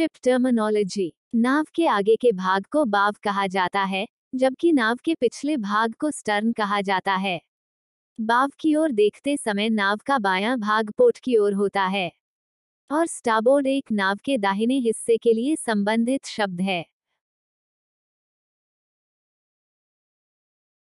ship terminology नाव के आगे के भाग को बाव कहा जाता है जबकि नाव के पिछले भाग को स्टर्न कहा जाता है बाव की ओर देखते समय नाव का बायां भाग पोट की ओर होता है और स्टाबोर्ड एक नाव के दाहिने हिस्से के लिए संबंधित शब्द है